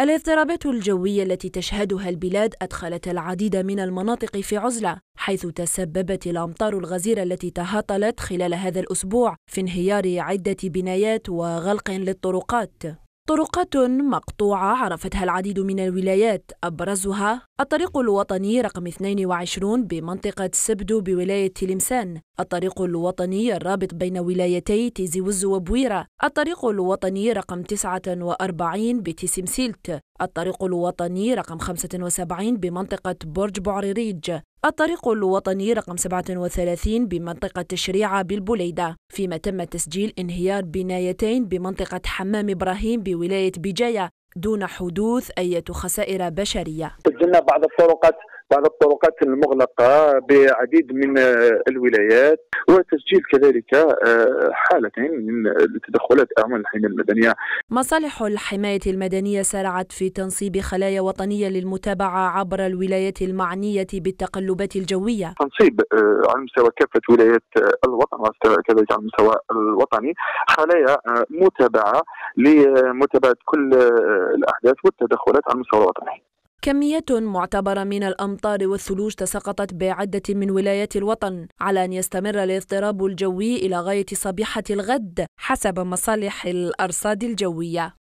الاضطرابات الجوية التي تشهدها البلاد أدخلت العديد من المناطق في عزلة حيث تسببت الأمطار الغزيرة التي تهاطلت خلال هذا الأسبوع في انهيار عدة بنايات وغلق للطرقات طرقات مقطوعة عرفتها العديد من الولايات أبرزها الطريق الوطني رقم 22 بمنطقة سبدو بولاية تلمسان الطريق الوطني الرابط بين ولايتي تيزي وز وبويرة الطريق الوطني رقم 49 بتيسمسيلت الطريق الوطني رقم 75 بمنطقة برج بوعريريج الطريق الوطني رقم 37 بمنطقة شريعة بالبليدة فيما تم تسجيل انهيار بنايتين بمنطقة حمام إبراهيم بولاية بجاية دون حدوث أي خسائر بشرية سجلنا بعض الطرقات بعض الطرقات المغلقة بعديد من آه، الولايات وتسجيل كذلك آه، حالة من تدخلات أعمال الحماية المدنية مصالح الحماية المدنية سارعت في تنصيب خلايا وطنية للمتابعة عبر الولايات المعنية بالتقلبات الجوية تنصيب آه، على مستوى كافة ولايات الوطن وكذلك على المستوى الوطني خلايا متابعة لمتابعة كل الأحداث والتدخلات على المستوى الوطني كمية معتبرة من الأمطار والثلوج تساقطت بعدة من ولايات الوطن على أن يستمر الاضطراب الجوي إلى غاية صبيحة الغد حسب مصالح الأرصاد الجوية